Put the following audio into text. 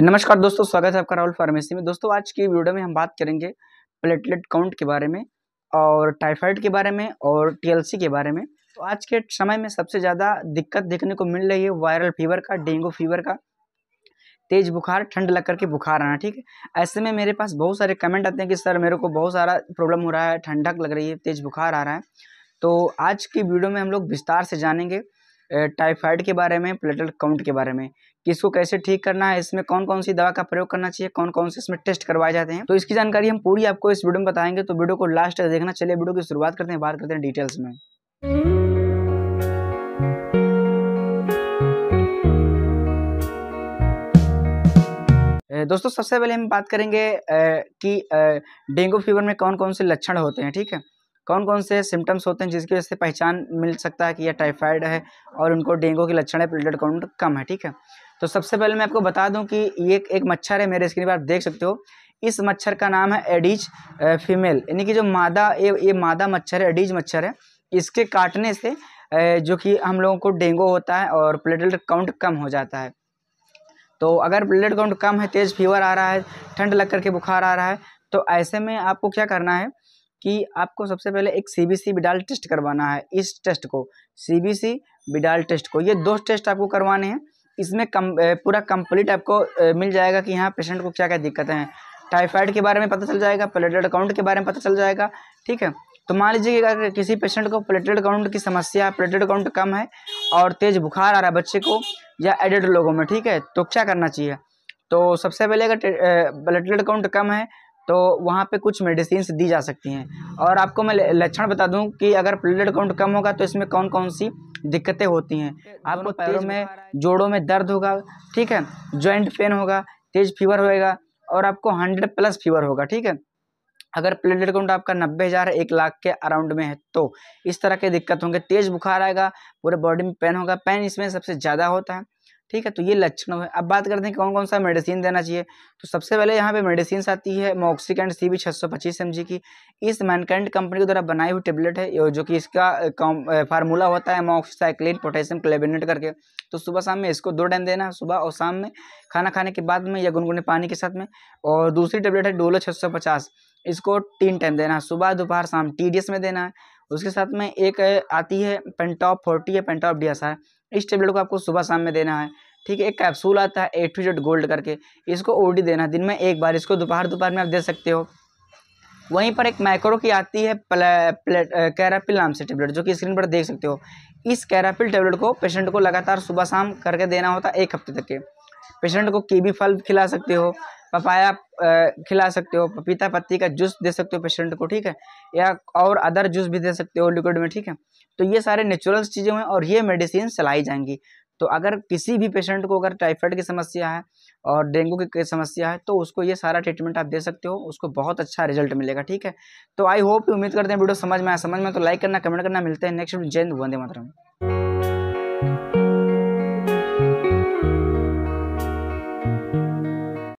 नमस्कार दोस्तों स्वागत है आपका राहुल फार्मेसी में दोस्तों आज की वीडियो में हम बात करेंगे प्लेटलेट काउंट के बारे में और टाइफाइड के बारे में और टीएलसी के बारे में तो आज के समय में सबसे ज़्यादा दिक्कत देखने को मिल रही है वायरल फीवर का डेंगू फीवर का तेज बुखार ठंड लग करके बुखार आना ठीक है ऐसे में मेरे पास बहुत सारे कमेंट आते हैं कि सर मेरे को बहुत सारा प्रॉब्लम हो रहा है ठंडक लग रही है तेज बुखार आ रहा है तो आज की वीडियो में हम लोग विस्तार से जानेंगे टाइफाइड के बारे में प्लेटलेट काउंट के बारे में कि इसको कैसे ठीक करना है इसमें कौन कौन सी दवा का प्रयोग करना चाहिए कौन कौन से इसमें टेस्ट करवाए जाते हैं तो इसकी जानकारी हम पूरी आपको इस वीडियो में बताएंगे तो वीडियो को लास्ट तक देखना चलिए वीडियो की शुरुआत करते हैं बात करते हैं डिटेल्स में दोस्तों सबसे पहले हम बात करेंगे कि डेंगू फीवर में कौन कौन से लक्षण होते हैं ठीक है कौन कौन से सिम्टम्स होते हैं जिसकी वजह से पहचान मिल सकता है कि यह टाइफाइड है और उनको डेंगू के लक्षण है प्लेटलेट काउंट कम है ठीक है तो सबसे पहले मैं आपको बता दूं कि ये एक मच्छर है मेरे स्क्रीन पर आप देख सकते हो इस मच्छर का नाम है एडिज फीमेल यानी कि जो मादा ये ये मादा मच्छर है एडीज मच्छर है इसके काटने से जो कि हम लोगों को डेंगू होता है और प्लेटलेट काउंट कम हो जाता है तो अगर प्लेटलेट काउंट कम है तेज़ फीवर आ रहा है ठंड लग करके बुखार आ रहा है तो ऐसे में आपको क्या करना है कि आपको सबसे पहले एक सी बी सी बिडाल टेस्ट करवाना है इस टेस्ट को सी बी सी बिडाल टेस्ट को ये दो टेस्ट आपको करवाने हैं इसमें कम पूरा कंप्लीट आपको मिल जाएगा कि यहाँ पेशेंट को क्या क्या दिक्कतें हैं टाइफाइड के बारे में पता चल जाएगा प्लेटलेट काउंट के बारे में पता चल जाएगा ठीक है तो मान लीजिए कि अगर किसी पेशेंट को प्लेटलेट काउंट की समस्या प्लेटलेट काउंट कम है और तेज़ बुखार आ रहा है बच्चे को या एडेड लोगों में ठीक है तो क्या करना चाहिए तो सबसे पहले अगर प्लेटलेट काउंट कम है तो वहाँ पे कुछ मेडिसिन दी जा सकती हैं और आपको मैं लक्षण बता दूँ कि अगर प्लेटलेट काउंट कम होगा तो इसमें कौन कौन सी दिक्कतें होती हैं आपको पैरों में जोड़ों में दर्द होगा ठीक है जॉइंट पेन होगा तेज फीवर होएगा और आपको हंड्रेड प्लस फीवर होगा ठीक है अगर प्लेटलेट काउंट आपका नब्बे हज़ार एक लाख के अराउंड में है तो इस तरह के दिक्कत होंगे तेज़ बुखार आएगा पूरे बॉडी में पेन होगा पेन इसमें सबसे ज़्यादा होता है ठीक है तो ये लक्षण है अब बात करते हैं कौन कौन सा मेडिसिन देना चाहिए तो सबसे पहले यहाँ पे मेडिसिन आती है मोक्सिकेंट सी बी छः सौ पच्चीस एम जी की इस मैनकेंट कंपनी के द्वारा बनाई हुई टेबलेट है जो कि इसका फार्मूला होता है मोक्साइक्लिन पोटेशियम क्लेबिनेट करके तो सुबह शाम में इसको दो टाइम देना सुबह और शाम में खाना खाने के बाद में या गुनगुने पानी के साथ में और दूसरी टेबलेट है डोलो छः सौ पचास इसको तीन टाइम देना है सुबह दोपहर शाम टी में देना है उसके साथ में एक आती है पेंटॉप फोर्टी या पेंटॉप डी एस आर इस टेबलेट को आपको सुबह शाम में देना है ठीक है एक कैप्सूल आता है ए टू जेड गोल्ड करके इसको ओडी देना दिन में एक बार इसको दोपहर दोपहर में आप दे सकते हो वहीं पर एक माइक्रो की आती है कैरापिल नाम से टेबलेट जो कि स्क्रीन पर देख सकते हो इस कैरापिल टेबलेट को पेशेंट को लगातार सुबह शाम करके देना होता है एक हफ्ते तक के पेशेंट को कीवी फल खिला सकते हो पपाया खिला सकते हो पपीता पत्ती का जूस दे सकते हो पेशेंट को ठीक है या और अदर जूस भी दे सकते हो लिक्विड में ठीक है तो ये सारे नेचुरल चीज़ें हैं और ये मेडिसिन चलाई जाएंगी तो अगर किसी भी पेशेंट को अगर टाइफाइड की समस्या है और डेंगू की समस्या है तो उसको ये सारा ट्रीटमेंट आप दे सकते हो उसको बहुत अच्छा रिजल्ट मिलेगा ठीक है तो आई होप उम्मीद करते हैं वीडियो समझ में आया समझ में तो लाइक करना कमेंट करना मिलते हैं नेक्स्ट जय वंदे मातरम